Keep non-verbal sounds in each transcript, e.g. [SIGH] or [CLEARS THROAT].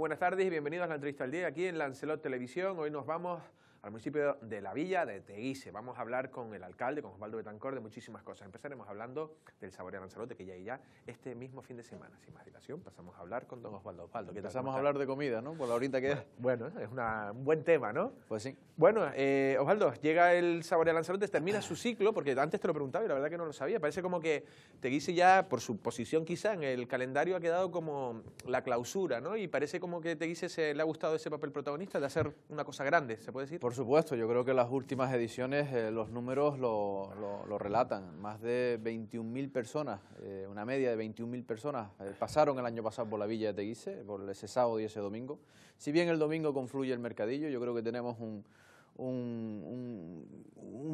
buenas tardes y bienvenidos a la entrevista al día aquí en Lancelot Televisión. Hoy nos vamos al municipio de la villa de Teguise. Vamos a hablar con el alcalde, con Osvaldo Betancor, de muchísimas cosas. Empezaremos hablando del Saborea Lanzarote, que ya y ya este mismo fin de semana. Sin más dilación, pasamos a hablar con don Osvaldo. Osvaldo, Pasamos a hablar de comida, ¿no? Por la horita que es. Bueno, es un buen tema, ¿no? Pues sí. Bueno, eh, Osvaldo, llega el Saborea Lanzarote, termina su ciclo, porque antes te lo preguntaba y la verdad que no lo sabía. Parece como que Teguise ya, por su posición quizá en el calendario, ha quedado como la clausura, ¿no? Y parece como que Teguise se, le ha gustado ese papel protagonista de hacer una cosa grande, ¿se puede decir? Por supuesto, yo creo que las últimas ediciones eh, los números lo, relatan. Más de 21.000 personas, eh, una media de 21.000 personas, eh, pasaron el año pasado por la Villa de Teguise, por ese sábado y ese domingo. Si bien el domingo confluye el mercadillo, yo creo que tenemos un,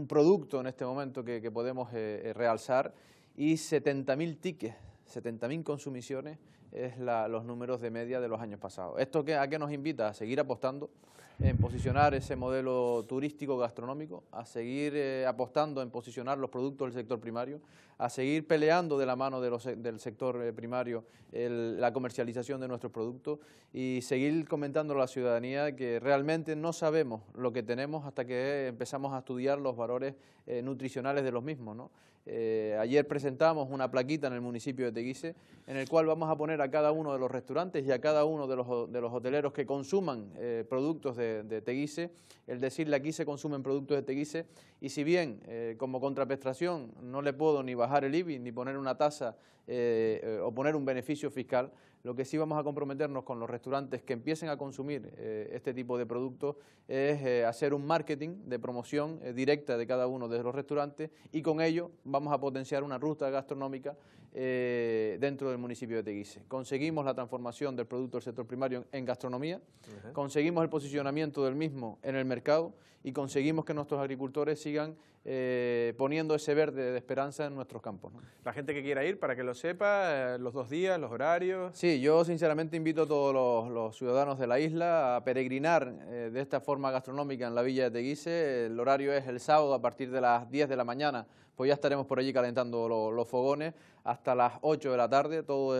producto en este momento que, podemos realzar y 70.000 tickets 70.000 consumiciones es los números de media de los años pasados. ¿Esto a qué nos invita? A seguir apostando en posicionar ese modelo turístico gastronómico, a seguir eh, apostando en posicionar los productos del sector primario, a seguir peleando de la mano del sector eh, primario la comercialización de nuestros productos y seguir comentando a la ciudadanía que realmente no sabemos lo que tenemos hasta que empezamos a estudiar los valores eh, nutricionales de los mismos. ¿no? Eh, ayer presentamos una plaquita en el municipio de Teguise en el cual vamos a poner a cada uno de los restaurantes y a cada uno de los, de los hoteleros que consuman eh, productos de, Teguise, el decirle aquí se consumen productos de Teguise y si bien eh, como contraprestación no le puedo ni bajar el IBI ni poner una tasa o poner un beneficio fiscal, lo que sí vamos a comprometernos con los restaurantes que empiecen a consumir eh, este tipo de productos es eh, hacer un marketing de promoción eh, directa de cada uno de los restaurantes y con ello vamos a potenciar una ruta gastronómica dentro del municipio de Teguise. Conseguimos la transformación del producto del sector primario en gastronomía, conseguimos el posicionamiento del mismo en el mercado y conseguimos que nuestros agricultores sigan eh, poniendo ese verde de esperanza en nuestros campos. La gente que quiera ir, para que lo sepa, eh, los dos días, los horarios. Sí, yo sinceramente invito a todos los, ciudadanos de la isla a peregrinar eh, de esta forma gastronómica en la villa de Teguise. El horario es el sábado a partir de las 10 de la mañana pues ya estaremos por allí calentando los fogones hasta las 8 de la tarde, todo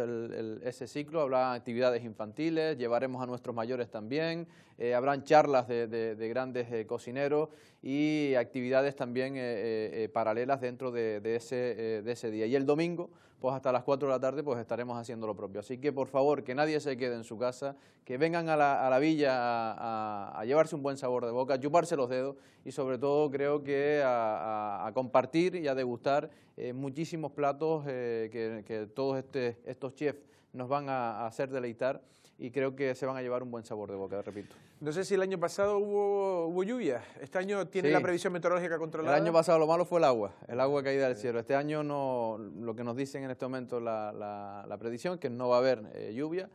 ese ciclo. Habrá actividades infantiles, llevaremos a nuestros mayores también, eh, habrán charlas de, grandes eh, cocineros y actividades también eh, paralelas dentro ese, de ese día. Y el domingo pues hasta las 4 de la tarde pues estaremos haciendo lo propio. Así que por favor, que nadie se quede en su casa, que vengan a la, villa a, a, llevarse un buen sabor de boca, a chuparse los dedos y sobre todo creo que a compartir y a degustar eh, muchísimos platos eh, que, todos este, estos chefs nos van a, hacer deleitar y creo que se van a llevar un buen sabor de boca, repito. No sé si el año pasado hubo, lluvia. ¿Este año tiene la previsión meteorológica controlada? El año pasado lo malo fue el agua, el agua caída del cielo. Este año no, lo que nos dicen en este momento la, predicción que no va a haber eh, lluvia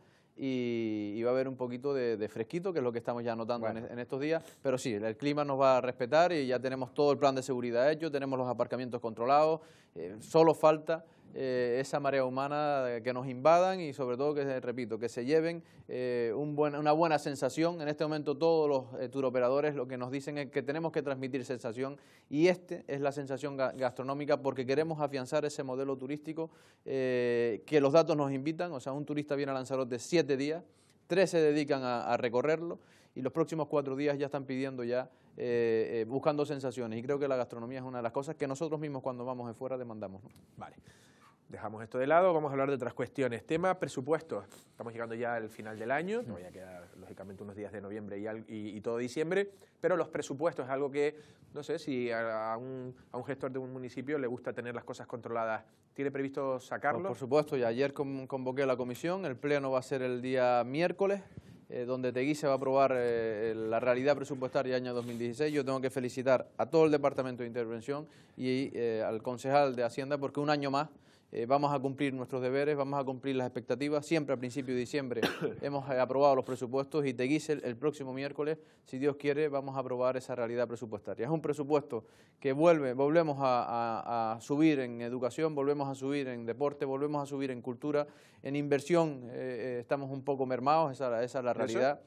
y, va a haber un poquito de, fresquito, que es lo que estamos ya notando en, estos días. Pero sí, el clima nos va a respetar y ya tenemos todo el plan de seguridad hecho, tenemos los aparcamientos controlados, eh, solo falta eh, esa marea humana que nos invadan y sobre todo que, repito, que se lleven eh, una buena sensación. En este momento todos los eh, turoperadores lo que nos dicen es que tenemos que transmitir sensación y esta es la sensación gastronómica porque queremos afianzar ese modelo turístico que los datos nos invitan. O sea, un turista viene a Lanzarote siete días, tres se dedican a, recorrerlo y los próximos cuatro días ya están pidiendo ya, buscando sensaciones. Y creo que la gastronomía es una de las cosas que nosotros mismos cuando vamos de fuera demandamos. Vale dejamos esto de lado, vamos a hablar de otras cuestiones. Tema presupuestos. Estamos llegando ya al final del año, a quedar lógicamente unos días de noviembre y, todo diciembre, pero los presupuestos es algo que, no sé, si a, un, gestor de un municipio le gusta tener las cosas controladas, ¿tiene previsto sacarlo? por supuesto, y ayer convoqué la comisión, el pleno va a ser el día miércoles. Eh, donde Tegui se va a aprobar eh, la realidad presupuestaria año 2016. Yo tengo que felicitar a todo el Departamento de Intervención y eh, al concejal de Hacienda porque un año más eh, vamos a cumplir nuestros deberes, vamos a cumplir las expectativas. Siempre a principio de diciembre [COUGHS] hemos eh, aprobado los presupuestos y te Teguisel el próximo miércoles, si Dios quiere, vamos a aprobar esa realidad presupuestaria. Es un presupuesto que vuelve, volvemos a, subir en educación, volvemos a subir en deporte, volvemos a subir en cultura, en inversión eh, estamos un poco mermados, esa, es la realidad.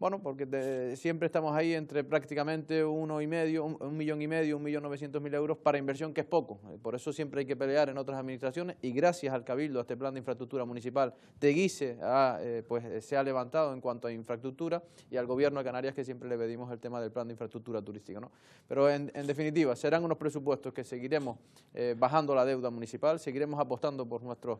Bueno, porque siempre estamos ahí entre prácticamente uno y medio, un, millón y medio, un millón novecientos mil euros para inversión, que es poco. Eh, por eso siempre hay que pelear en otras administraciones y gracias al Cabildo, a este plan de infraestructura municipal de Guise, eh, pues eh, se ha levantado en cuanto a infraestructura y al gobierno de Canarias que siempre le pedimos el tema del plan de infraestructura turística. Pero en, definitiva, serán unos presupuestos que seguiremos bajando la deuda municipal, seguiremos apostando por nuestros,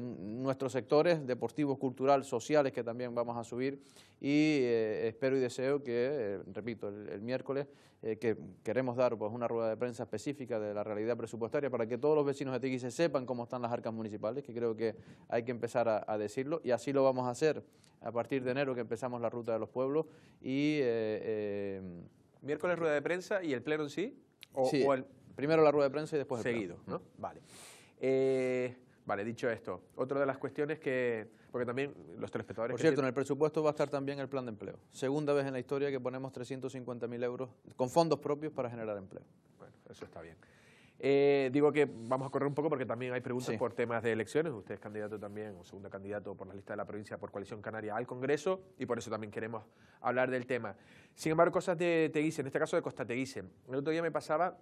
nuestros sectores deportivos, culturales, sociales que también vamos a subir y eh, espero y deseo que, eh, repito, el, miércoles, eh, que queremos dar pues, una rueda de prensa específica de la realidad presupuestaria para que todos los vecinos de Teguise sepan cómo están las arcas municipales, que creo que hay que empezar a, decirlo, y así lo vamos a hacer a partir de enero que empezamos la ruta de los pueblos. y ¿Miércoles rueda de prensa y el pleno en sí? O, primero la rueda de prensa y después el Seguido, ¿no? Vale. Vale, dicho esto, otra de las cuestiones que... Porque también los telespectadores... Por cierto, en el presupuesto va a estar también el plan de empleo. Segunda vez en la historia que ponemos 350.000 euros con fondos propios para generar empleo. Bueno, eso está bien. Eh, digo que vamos a correr un poco porque también hay preguntas por temas de elecciones. Usted es candidato también, o segundo candidato por la lista de la provincia por Coalición Canaria al Congreso y por eso también queremos hablar del tema. Sin embargo, cosas de Teguise, en este caso de Costa Teguise. El otro día me pasaba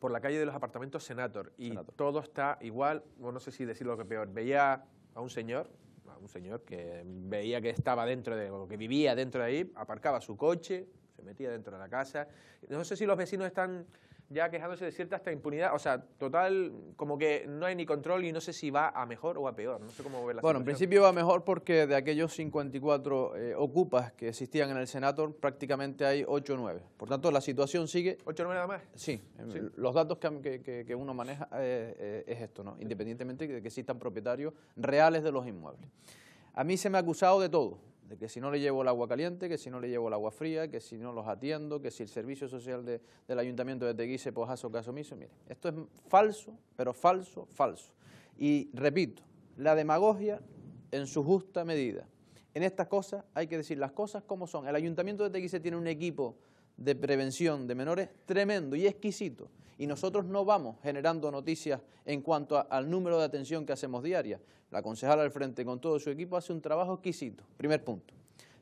por la calle de los apartamentos Senator y todo está igual, no sé si lo que peor. Veía a un señor, a un señor que veía que estaba dentro de, o que vivía dentro de ahí, aparcaba su coche, se metía dentro de la casa. No sé si los vecinos están ya quejándose de cierta hasta impunidad. O sea, total, como que no hay ni control y no sé si va a mejor o a peor. No sé cómo ver la Bueno, en principio va mejor porque de aquellos 54 eh, ocupas que existían en el Senado, prácticamente hay 8 o 9. Por tanto, la situación sigue... ¿8 o 9 nada más? Em, sí. Los datos que, uno maneja eh, eh, es esto, ¿no? Independientemente de que existan propietarios reales de los inmuebles. A mí se me ha acusado de todo de que si no le llevo el agua caliente, que si no le llevo el agua fría, que si no los atiendo, que si el servicio social del ayuntamiento de Teguise, pues hace caso mire, esto es falso, pero falso, falso. Y repito, la demagogia en su justa medida. En estas cosas hay que decir las cosas como son. El ayuntamiento de Teguise tiene un equipo de prevención de menores tremendo y exquisito. Y nosotros no vamos generando noticias en cuanto al número de atención que hacemos diaria. La concejala al frente con todo su equipo hace un trabajo exquisito. Primer punto.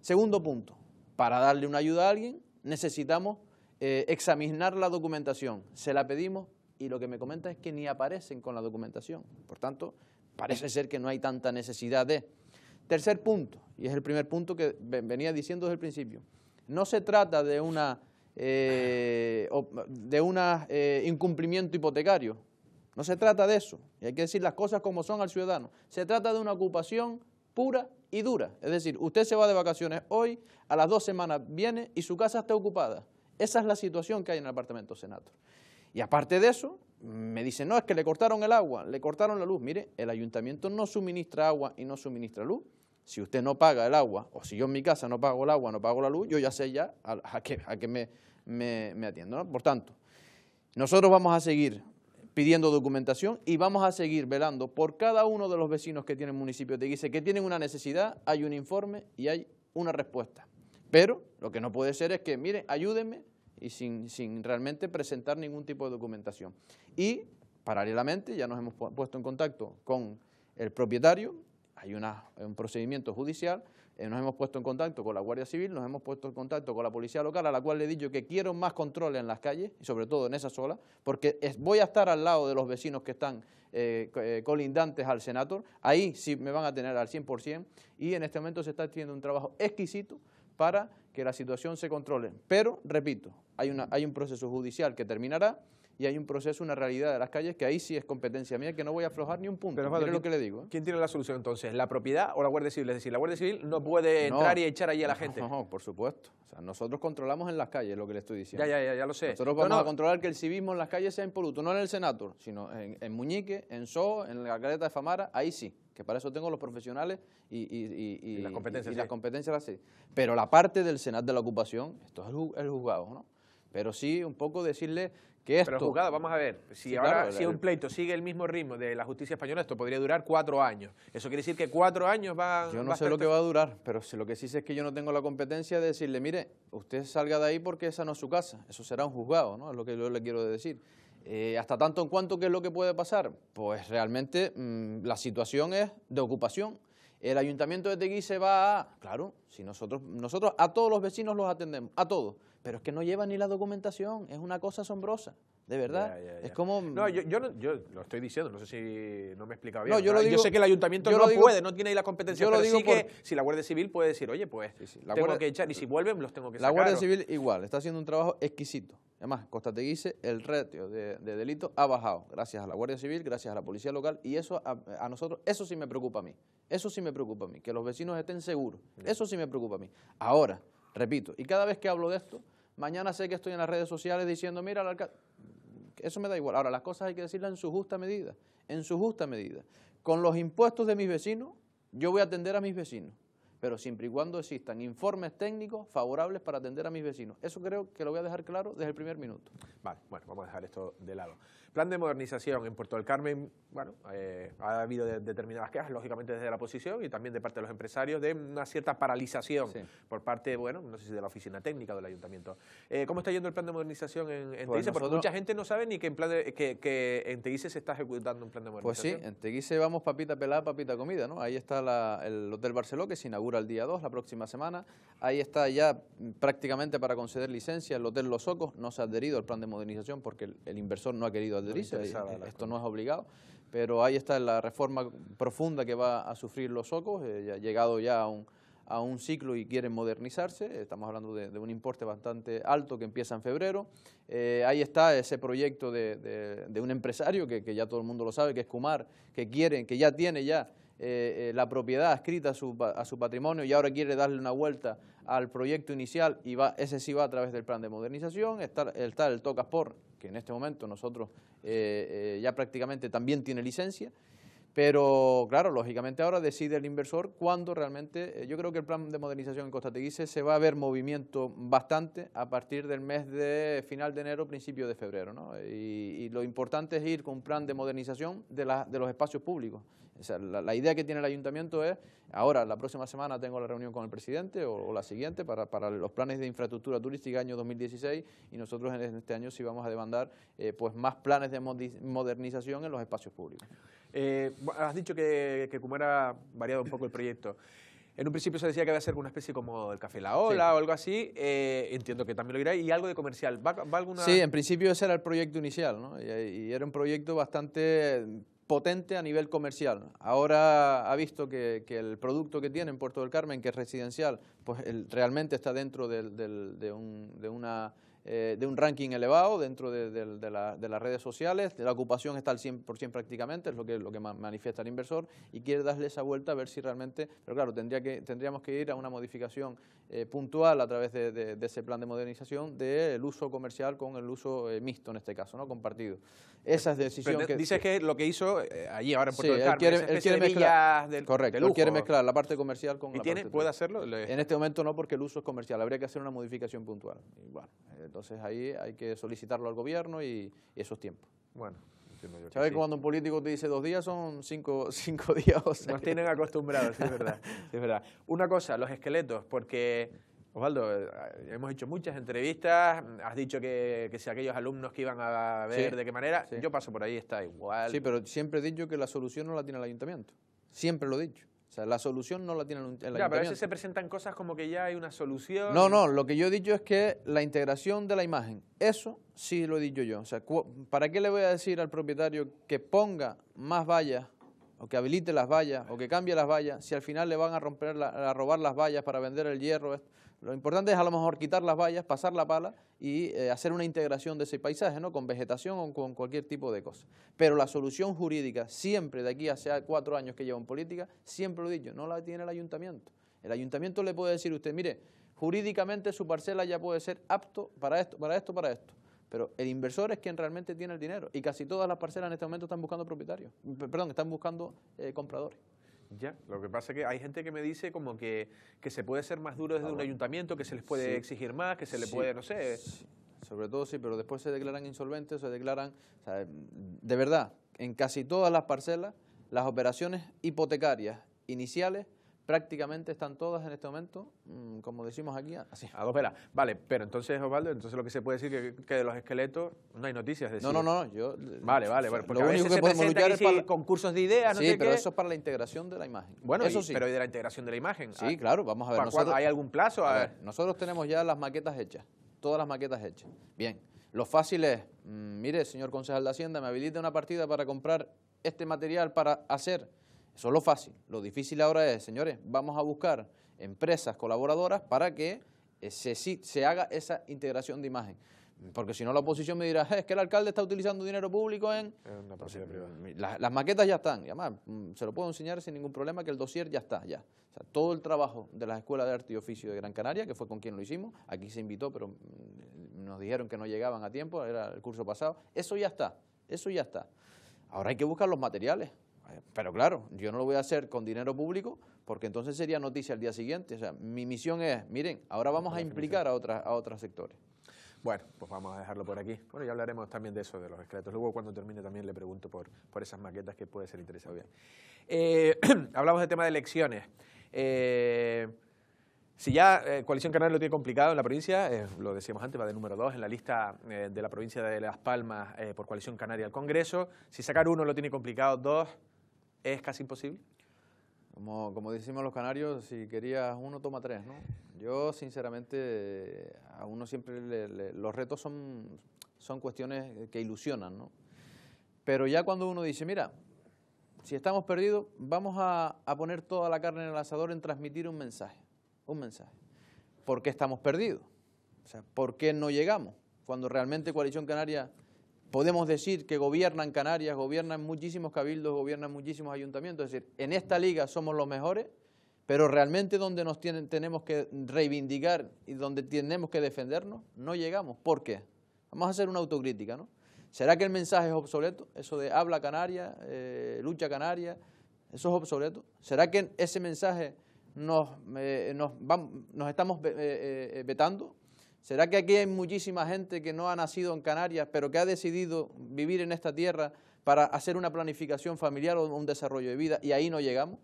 Segundo punto, para darle una ayuda a alguien necesitamos eh, examinar la documentación. Se la pedimos y lo que me comenta es que ni aparecen con la documentación. Por tanto, parece ser que no hay tanta necesidad de... Tercer punto, y es el primer punto que venía diciendo desde el principio, no se trata de una eh, de un eh, incumplimiento hipotecario. No se trata de eso, y hay que decir las cosas como son al ciudadano. Se trata de una ocupación pura y dura. Es decir, usted se va de vacaciones hoy, a las dos semanas viene y su casa está ocupada. Esa es la situación que hay en el apartamento Senato. Y aparte de eso, me dicen, no, es que le cortaron el agua, le cortaron la luz. Mire, el ayuntamiento no suministra agua y no suministra luz si usted no paga el agua, o si yo en mi casa no pago el agua, no pago la luz, yo ya sé ya a, qué, me, atiendo. Por tanto, nosotros vamos a seguir pidiendo documentación y vamos a seguir velando por cada uno de los vecinos que tienen el municipio de dice que tienen una necesidad, hay un informe y hay una respuesta. Pero lo que no puede ser es que, mire, ayúdenme y sin realmente presentar ningún tipo de documentación. Y paralelamente ya nos hemos puesto en contacto con el propietario, hay un procedimiento judicial, eh, nos hemos puesto en contacto con la Guardia Civil, nos hemos puesto en contacto con la Policía Local, a la cual le he dicho que quiero más control en las calles, y sobre todo en esa sola, porque voy a estar al lado de los vecinos que están eh, eh, colindantes al senador, ahí sí me van a tener al 100%, y en este momento se está haciendo un trabajo exquisito para que la situación se controle. Pero, repito, hay un proceso judicial que terminará, y hay un proceso, una realidad de las calles que ahí sí es competencia mía, que no voy a aflojar ni un punto. Pero, lo que le digo. ¿Quién tiene la solución entonces? ¿La propiedad o la Guardia Civil? Es decir, la Guardia Civil no puede entrar y echar allí a la gente. No, por supuesto. O sea, nosotros controlamos en las calles lo que le estoy diciendo. Ya, ya, ya, ya lo sé. Nosotros vamos a controlar que el civismo en las calles sea impoluto, no en el senato sino en, Muñique, en Soho, en la Caleta de Famara, ahí sí que para eso tengo los profesionales y, y las competencias. las sí. Pero la parte del Senado de la ocupación, esto es el juzgado, ¿no? Pero sí un poco decirle pero juzgado, vamos a ver, si ahora si un pleito sigue el mismo ritmo de la justicia española, esto podría durar cuatro años. Eso quiere decir que cuatro años va Yo no sé lo que va a durar, pero si lo que sí sé es que yo no tengo la competencia de decirle, mire, usted salga de ahí porque esa no es su casa. Eso será un juzgado, ¿no? Es lo que yo le quiero decir. Eh, hasta tanto en cuanto, ¿qué es lo que puede pasar? Pues realmente mm, la situación es de ocupación. El ayuntamiento de Teguise va a, claro, si nosotros, nosotros a todos los vecinos los atendemos, a todos pero es que no lleva ni la documentación, es una cosa asombrosa. De verdad, es como... No, yo, yo, lo estoy diciendo, no sé si no me he bien. yo, sé que el ayuntamiento no puede, no tiene ahí la competencia, yo lo digo que si la Guardia Civil puede decir, oye, pues la tengo que echar, y si vuelven los tengo que la sacar. La Guardia Civil igual, está haciendo un trabajo exquisito. Además, Costateguise, el ratio de, delitos ha bajado, gracias a la Guardia Civil, gracias a la Policía Local, y eso a, nosotros, eso sí me preocupa a mí, eso sí me preocupa a mí, que los vecinos estén seguros, eso sí me preocupa a mí. Ahora... Repito, y cada vez que hablo de esto, mañana sé que estoy en las redes sociales diciendo, mira, eso me da igual. Ahora, las cosas hay que decirlas en su justa medida, en su justa medida. Con los impuestos de mis vecinos, yo voy a atender a mis vecinos pero siempre y cuando existan informes técnicos favorables para atender a mis vecinos. Eso creo que lo voy a dejar claro desde el primer minuto. Vale, bueno, vamos a dejar esto de lado. Plan de modernización en Puerto del Carmen, bueno, eh, ha habido determinadas quejas, lógicamente desde la oposición y también de parte de los empresarios, de una cierta paralización por parte, bueno, no sé si de la oficina técnica o del ayuntamiento. Eh, ¿Cómo está yendo el plan de modernización en, pues Teguise? Porque mucha gente no sabe ni que en, plan que, Teguise se está ejecutando un plan de modernización. Pues sí, en Teguise vamos papita pelada, papita comida, ¿no? Ahí está el Hotel Barceló que se inaugura al el día 2, la próxima semana. Ahí está ya prácticamente para conceder licencia el Hotel Los Ocos. No se ha adherido al plan de modernización porque el, inversor no ha querido adherirse. Esto no es obligado. Pero ahí está la reforma profunda que va a sufrir Los Ocos. Eh, ha llegado ya a un, ciclo y quieren modernizarse. Estamos hablando de, un importe bastante alto que empieza en febrero. Eh, ahí está ese proyecto de, un empresario que, que, ya todo el mundo lo sabe, que es Kumar, que quieren, que ya tiene ya eh, eh, la propiedad escrita a su, a su, patrimonio y ahora quiere darle una vuelta al proyecto inicial y va, ese sí va a través del plan de modernización, está, el Tocaspor, que en este momento nosotros eh, ya prácticamente también tiene licencia pero claro, lógicamente ahora decide el inversor cuándo realmente, eh, yo creo que el plan de modernización en Costa Teguise se va a ver movimiento bastante a partir del mes de final de enero, principio de febrero. ¿no? Y, lo importante es ir con un plan de modernización de, los espacios públicos. la, idea que tiene el ayuntamiento es, ahora la próxima semana tengo la reunión con el presidente o, la siguiente para, los planes de infraestructura turística año 2016 y nosotros en este año sí vamos a demandar eh, pues más planes de modernización en los espacios públicos. Eh, has dicho que, que era variado un poco el proyecto. En un principio se decía que iba a ser una especie como el Café La Ola o algo así. Eh, entiendo que también lo irá. Y algo de comercial. ¿Va, alguna... Sí, en principio ese era el proyecto inicial. ¿no? Y, era un proyecto bastante potente a nivel comercial. Ahora ha visto que, el producto que tiene en Puerto del Carmen, que es residencial, pues realmente está dentro de una eh, de un ranking elevado dentro de, la, de, las redes sociales, la ocupación está al 100% prácticamente, es lo que, lo que manifiesta el inversor, y quiere darle esa vuelta a ver si realmente, pero claro, tendría que, tendríamos que ir a una modificación eh, puntual a través de, ese plan de modernización del uso comercial con el uso eh, mixto en este caso, ¿no? compartido. Esa es decisión que... dice que lo que hizo allí ahora en Puerto quiere, mezclar, correcto, quiere mezclar la parte comercial con ¿Y la tiene, ¿Puede hacerlo? En este momento no, porque el uso es comercial, habría que hacer una modificación puntual. Y entonces ahí hay que solicitarlo al gobierno y, esos tiempos. Bueno, ¿Sabes cuando un político te dice dos días son cinco, [LAUGHS] cinco días? O Nos tienen acostumbrados, es verdad. es verdad. Una cosa, los esqueletos, porque, Osvaldo, eh, hemos hecho muchas entrevistas, has dicho que, que si aquellos alumnos que iban a ver de qué manera, yo paso por ahí, está igual. Sí, pero siempre he dicho que la solución no la tiene el ayuntamiento. Siempre lo he dicho. O sea, la solución no la tiene el Ya, pero a veces se presentan cosas como que ya hay una solución. No, no, lo que yo he dicho es que la integración de la imagen, eso sí lo he dicho yo. O sea, ¿para qué le voy a decir al propietario que ponga más vallas o que habilite las vallas o que cambie las vallas si al final le van a romper la, a robar las vallas para vender el hierro? Lo importante es a lo mejor quitar las vallas, pasar la pala y eh, hacer una integración de ese paisaje, ¿no? Con vegetación o con cualquier tipo de cosa. Pero la solución jurídica, siempre de aquí hace cuatro años que llevo en política, siempre lo he dicho, no la tiene el ayuntamiento. El ayuntamiento le puede decir a usted, mire, jurídicamente su parcela ya puede ser apto para esto, para esto, para esto. Pero el inversor es quien realmente tiene el dinero y casi todas las parcelas en este momento están buscando propietarios, perdón, están buscando eh, compradores. Ya, lo que pasa es que hay gente que me dice como que, se puede ser más duro desde ah, un ayuntamiento, que se les puede exigir más, que se le puede, no sé. Sobre todo sí, pero después se declaran insolventes, se declaran, de verdad, en casi todas las parcelas, las operaciones hipotecarias iniciales prácticamente están todas en este momento, mm, como decimos aquí, así. A dos velas. Vale, pero entonces, Osvaldo, entonces lo que se puede decir que, de los esqueletos no hay noticias. De no, no, no, yo... Vale, vale, lo único que podemos luchar es para concursos de ideas, no Sí, pero eso es para la integración de la imagen. Bueno, eso sí. pero de la integración de la imagen. Sí, ah, claro, vamos a ver. ¿Hay algún plazo? A, ver. nosotros tenemos ya las maquetas hechas, todas las maquetas hechas. Bien, lo fácil es, mm, mire, señor concejal de Hacienda, me habilite una partida para comprar este material para hacer eso es lo fácil. Lo difícil ahora es, señores, vamos a buscar empresas colaboradoras para que eh, se, haga esa integración de imagen. Porque si no la oposición me dirá, es que el alcalde está utilizando dinero público en... las, maquetas ya están, y además mm, se lo puedo enseñar sin ningún problema que el dossier ya está, ya. sea, todo el trabajo de las escuelas de arte y oficio de Gran Canaria, que fue con quien lo hicimos, aquí se invitó, pero mm, nos dijeron que no llegaban a tiempo, era el curso pasado, eso ya está, eso ya está. Ahora hay que buscar los materiales, eh, pero claro, yo no lo voy a hacer con dinero público porque entonces sería noticia al día siguiente. O sea, mi misión es, miren, ahora vamos a implicar a, otras, a otros sectores. Bueno, pues vamos a dejarlo por aquí. Bueno, ya hablaremos también de eso, de los esqueletos. Luego, cuando termine, también le pregunto por, esas maquetas que puede ser interesante. Eh, [CLEARS THROAT] hablamos del tema de elecciones. Eh, si ya eh, Coalición Canaria lo tiene complicado en la provincia, lo decíamos antes, va de número dos en la lista de la provincia de Las Palmas por Coalición Canaria al Congreso. Si sacar uno lo tiene complicado, dos, ¿Es casi imposible? Como, como decimos los canarios, si querías uno, toma tres, ¿no? Yo, sinceramente, a uno siempre los retos son, son cuestiones que ilusionan, ¿no? Pero ya cuando uno dice, mira, si estamos perdidos, vamos a, poner toda la carne en el asador en transmitir un mensaje, un mensaje. ¿Por qué estamos perdidos? O ¿por qué no llegamos? Cuando realmente Coalición Canaria podemos decir que gobiernan Canarias, gobiernan muchísimos cabildos, gobiernan muchísimos ayuntamientos. Es decir, en esta liga somos los mejores, pero realmente donde nos tenemos que reivindicar y donde tenemos que defendernos, no llegamos. ¿Por qué? Vamos a hacer una autocrítica, ¿no? ¿Será que el mensaje es obsoleto? Eso de habla Canaria, eh, lucha Canaria, eso es obsoleto. ¿Será que ese mensaje nos, eh, nos, nos estamos eh, vetando? ¿Será que aquí hay muchísima gente que no ha nacido en Canarias, pero que ha decidido vivir en esta tierra para hacer una planificación familiar o un desarrollo de vida y ahí no llegamos?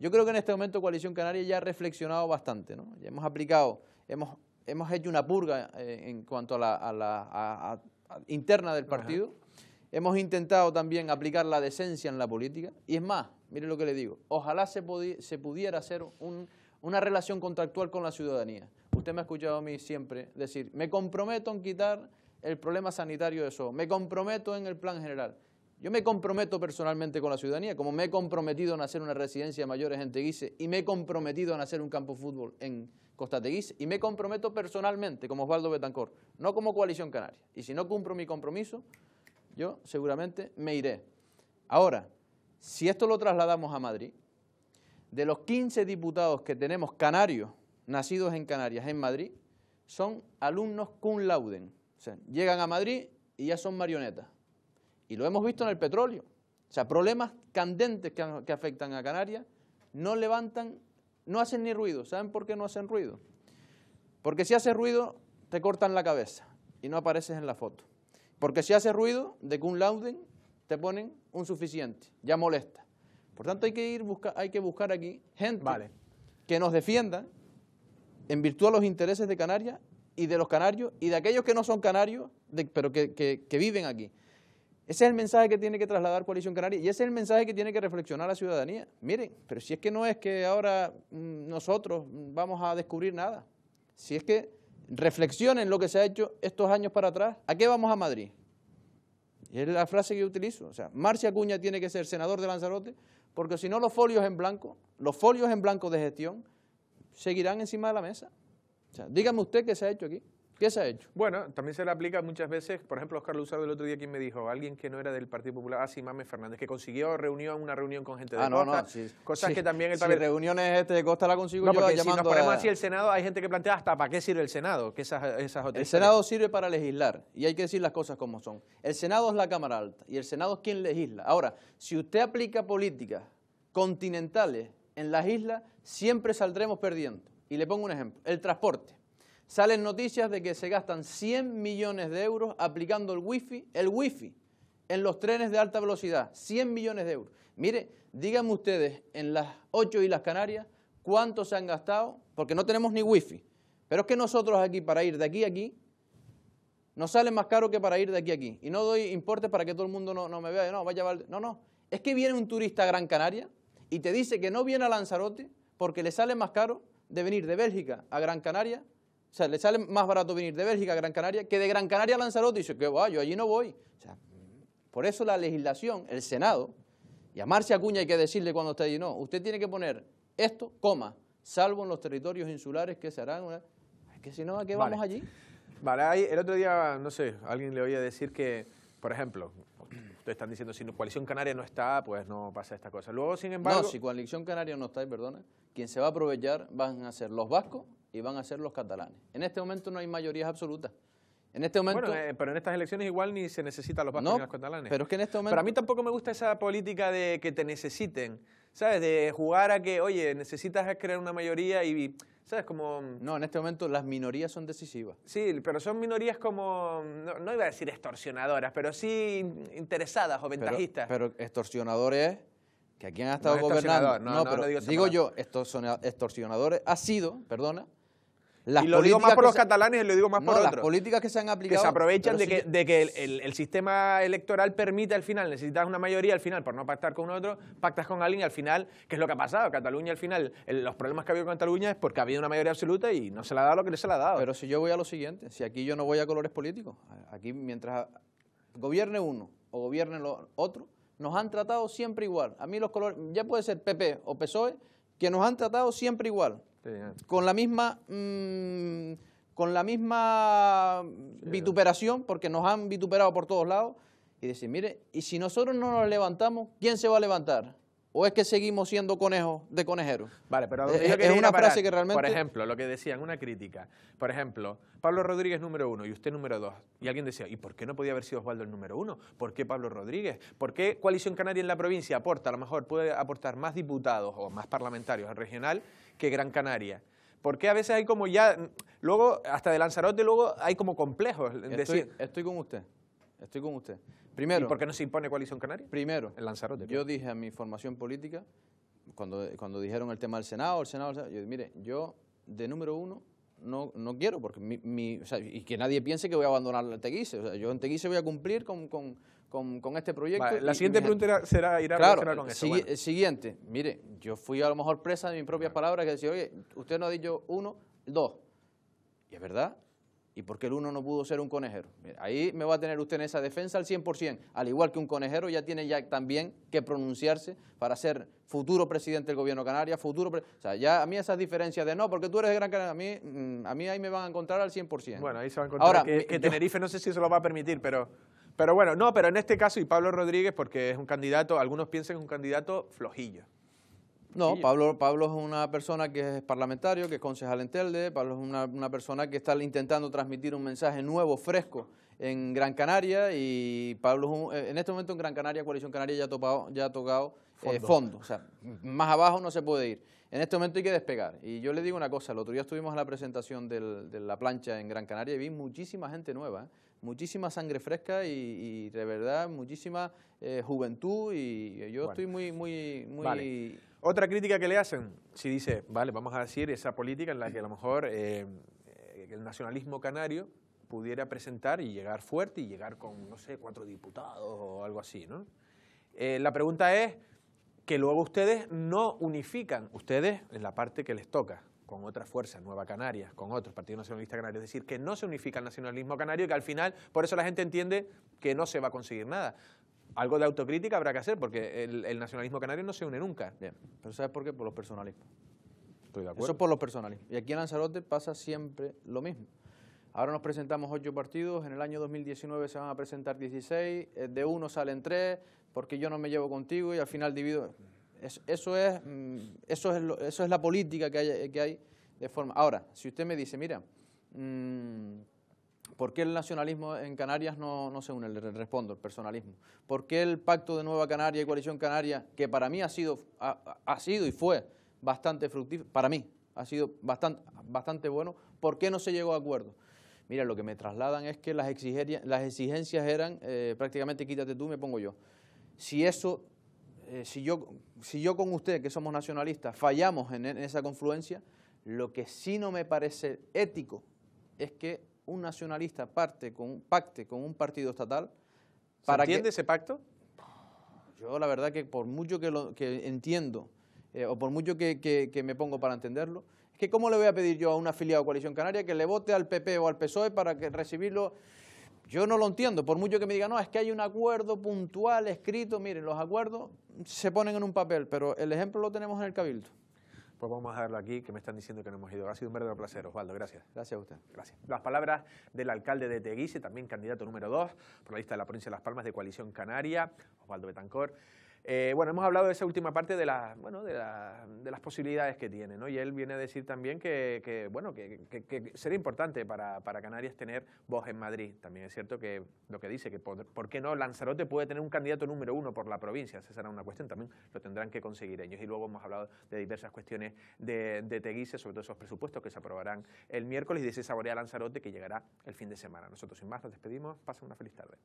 Yo creo que en este momento Coalición Canaria ya ha reflexionado bastante, ¿no? hemos aplicado, hemos, hecho una purga eh, en cuanto a la, interna del partido. Hemos intentado también aplicar la decencia en la política. Y es más, mire lo que le digo, ojalá se, pudiera hacer una relación contractual con la ciudadanía me ha escuchado a mí siempre decir, me comprometo en quitar el problema sanitario de eso me comprometo en el plan general. Yo me comprometo personalmente con la ciudadanía, como me he comprometido en hacer una residencia de mayores en Teguise y me he comprometido en hacer un campo de fútbol en Costa Teguise y me comprometo personalmente como Osvaldo Betancor, no como Coalición Canaria. Y si no cumplo mi compromiso, yo seguramente me iré. Ahora, si esto lo trasladamos a Madrid, de los 15 diputados que tenemos canarios nacidos en Canarias, en Madrid, son alumnos cum lauden. O sea, llegan a Madrid y ya son marionetas. Y lo hemos visto en el petróleo. O sea, problemas candentes que, afectan a Canarias no levantan, no hacen ni ruido. ¿Saben por qué no hacen ruido? Porque si hace ruido, te cortan la cabeza y no apareces en la foto. Porque si hace ruido, de cum lauden, te ponen un suficiente, ya molesta. Por tanto, hay que, ir hay que buscar aquí gente que nos defienda en virtud de los intereses de Canarias y de los canarios y de aquellos que no son canarios, pero que, viven aquí. Ese es el mensaje que tiene que trasladar Coalición Canaria y ese es el mensaje que tiene que reflexionar la ciudadanía. Miren, pero si es que no es que ahora mm, nosotros mm, vamos a descubrir nada, si es que reflexionen lo que se ha hecho estos años para atrás, ¿a qué vamos a Madrid? es la frase que utilizo, o sea, Marcia Cuña tiene que ser senador de Lanzarote porque si no los folios en blanco, los folios en blanco de gestión seguirán encima de la mesa. dígame usted qué se ha hecho aquí. ¿Qué se ha hecho? Bueno, también se le aplica muchas veces, por ejemplo, Oscar Luzardo el otro día quien me dijo, alguien que no era del Partido Popular, ah, sí, Fernández, que consiguió reunión, una reunión con gente de ah, no, no, sí, cosas que también... Si reuniones este de Costa la consigo no, yo si nos ponemos así el Senado, hay gente que plantea hasta para qué sirve el Senado, que esas, esas El Senado sirve para legislar, y hay que decir las cosas como son. El Senado es la Cámara Alta, y el Senado es quien legisla. Ahora, si usted aplica políticas continentales en las islas, siempre saldremos perdiendo. Y le pongo un ejemplo, el transporte. Salen noticias de que se gastan 100 millones de euros aplicando el wifi, el wifi en los trenes de alta velocidad, 100 millones de euros. Mire, díganme ustedes en las ocho Islas Canarias cuánto se han gastado, porque no tenemos ni wifi. Pero es que nosotros aquí, para ir de aquí a aquí, nos sale más caro que para ir de aquí a aquí. Y no doy importes para que todo el mundo no, me vea, no, vaya No, no, es que viene un turista a Gran Canaria y te dice que no viene a Lanzarote porque le sale más caro de venir de Bélgica a Gran Canaria, o sea, le sale más barato venir de Bélgica a Gran Canaria que de Gran Canaria a Lanzarote. Y dice, que va, yo allí no voy. O sea, por eso la legislación, el Senado, y a Marcia Acuña hay que decirle cuando usted allí, no, usted tiene que poner esto, coma, salvo en los territorios insulares que se harán. que si no, ¿a qué vamos allí? Vale, el otro día, no sé, alguien le oía decir que, por ejemplo, están diciendo, si Coalición Canaria no está, pues no pasa esta cosa. Luego, sin embargo... No, si Coalición Canaria no está, perdona, quien se va a aprovechar van a ser los vascos y van a ser los catalanes. En este momento no hay mayorías absolutas. En este momento. Bueno, eh, pero en estas elecciones igual ni se necesitan los vascos ni los catalanes. Pero es que en este momento. Pero a mí tampoco me gusta esa política de que te necesiten. ¿Sabes? De jugar a que, oye, necesitas crear una mayoría y no, en este momento las minorías son decisivas. Sí, pero son minorías como, no, iba a decir extorsionadoras, pero sí interesadas o ventajistas. Pero, extorsionadores que aquí han estado gobernando. No, pero digo, digo yo, extorsionadores ha sido, perdona, y lo digo más por los catalanes y lo digo más por otros. Las políticas que se han aplicado. Que se aprovechan de, que, el, sistema electoral permite al final, necesitas una mayoría al final por no pactar con otro, pactas con alguien y al final, ¿qué es lo que ha pasado? Cataluña al final, los problemas que ha habido con Cataluña es porque ha habido una mayoría absoluta y no se la ha dado lo que se le ha dado. Pero si yo voy a lo siguiente, si aquí yo no voy a colores políticos, aquí mientras gobierne uno o gobierne lo otro, nos han tratado siempre igual. A mí los colores, ya puede ser PP o PSOE, que nos han tratado siempre igual. Con la misma, mm, con la misma vituperación, porque nos han vituperado por todos lados, y decir, mire, y si nosotros no nos levantamos, ¿quién se va a levantar? ¿O es que seguimos siendo conejos de conejeros? Vale, pero es, una frase que realmente... Por ejemplo, lo que decían, una crítica. Por ejemplo, Pablo Rodríguez número uno y usted número dos. Y alguien decía, ¿y por qué no podía haber sido Osvaldo el número uno? ¿Por qué Pablo Rodríguez? ¿Por qué Coalición Canaria en la provincia aporta, a lo mejor puede aportar más diputados o más parlamentarios al regional que Gran Canaria. Porque a veces hay como ya, luego, hasta de Lanzarote luego hay como complejos. Estoy, decir, estoy con usted, estoy con usted. Primero, ¿Y por qué no se impone Coalición Canaria? Primero, el Lanzarote. Yo pues. dije a mi formación política, cuando, cuando dijeron el tema del Senado, el Senado, yo dije, mire, yo de número uno no, no quiero, porque mi, o sea, y que nadie piense que voy a abandonar Teguise. O sea, yo en Teguise voy a cumplir con, con, este proyecto. la siguiente pregunta será ir a con eso. Siguiente, mire, yo fui a lo mejor presa de mis propias palabras que decía, oye, usted no ha dicho uno, dos. Y es verdad, ¿Y por qué el uno no pudo ser un conejero? Ahí me va a tener usted en esa defensa al 100%. Al igual que un conejero ya tiene ya también que pronunciarse para ser futuro presidente del gobierno canario, futuro... O sea, ya a mí esas diferencias de no, porque tú eres de Gran Canaria, a mí, mm, a mí ahí me van a encontrar al 100%. Bueno, ahí se van a encontrar Ahora, que, Tenerife no sé si se lo va a permitir, pero... Pero bueno, no, pero en este caso, y Pablo Rodríguez, porque es un candidato, algunos piensan que es un candidato flojillo. No, Pablo, Pablo es una persona que es parlamentario, que es concejal en Telde, Pablo es una, persona que está intentando transmitir un mensaje nuevo, fresco, en Gran Canaria y Pablo es un, eh, en este momento en Gran Canaria, Coalición Canaria ya ha, topado, ya tocado eh, fondo. o sea, más abajo no se puede ir. En este momento hay que despegar. Y yo le digo una cosa, el otro día estuvimos en la presentación de la plancha en Gran Canaria y vi muchísima gente nueva. ¿eh? muchísima sangre fresca y, de verdad muchísima eh, juventud y yo estoy muy, muy, muy... Otra crítica que le hacen, si dice, vale, vamos a decir esa política en la que a lo mejor eh, eh, el nacionalismo canario pudiera presentar y llegar fuerte y llegar con, no sé, cuatro diputados o algo así, ¿no? la pregunta es que luego ustedes no unifican, ustedes en la parte que les toca, con otras fuerzas, Nueva Canarias, con otros, partidos nacionalistas canarios, Es decir, que no se unifica el nacionalismo canario y que al final, por eso la gente entiende que no se va a conseguir nada. Algo de autocrítica habrá que hacer, porque el, nacionalismo canario no se une nunca. Pero ¿sabes por qué? Por los personalismos. Estoy de acuerdo. Eso es por los personalismos. Y aquí en Lanzarote pasa siempre lo mismo. Ahora nos presentamos ocho partidos, en el año 2019 se van a presentar 16, eh, de uno salen tres, porque yo no me llevo contigo y al final divido... Eso, es, mm, eso, es, la política que hay, de forma... Ahora, si usted me dice, mira, mm, ¿por qué el nacionalismo en Canarias no, no se une? Le respondo, el personalismo. ¿Por qué el pacto de Nueva Canaria y Coalición Canaria, que para mí ha sido, sido y fue bastante fructífero, para mí ha sido bastante, bastante bueno, ¿por qué no se llegó a acuerdo? Mira, lo que me trasladan es que las exigencias, las exigencias eran eh, prácticamente quítate tú, me pongo yo. Si eso eh, si, yo, con usted, que somos nacionalistas, fallamos en, esa confluencia, lo que sí no me parece ético es que un nacionalista parte con, un pacte con un partido estatal. Para ¿Se entiende ese pacto? Yo la verdad que por mucho que, entiendo eh, o por mucho que, me pongo para entenderlo, es que cómo le voy a pedir yo a un afiliado a Coalición Canaria que le vote al PP o al PSOE para recibirlo yo no lo entiendo, por mucho que me digan, no, es que hay un acuerdo puntual escrito, miren, los acuerdos se ponen en un papel, pero el ejemplo lo tenemos en el cabildo. Pues vamos a verlo aquí, que me están diciendo que no hemos ido. Ha sido un verdadero placer, Osvaldo. Gracias. Gracias a usted. Gracias. Las palabras del alcalde de Teguise, también candidato número dos, por la lista de la provincia de Las Palmas de Coalición Canaria, Osvaldo Betancor. Eh, bueno, hemos hablado de esa última parte de, bueno, de, las posibilidades que tiene, ¿no? Y él viene a decir también que, que bueno, que, sería importante para, Canarias tener voz en Madrid. También es cierto que lo que dice, que por, qué no Lanzarote puede tener un candidato número uno por la provincia? Esa será una cuestión, también lo tendrán que conseguir ellos. Y luego hemos hablado de diversas cuestiones de, Teguise, sobre todo esos presupuestos que se aprobarán el miércoles y de ese saborea Lanzarote que llegará el fin de semana. Nosotros sin más nos despedimos, pasen una feliz tarde.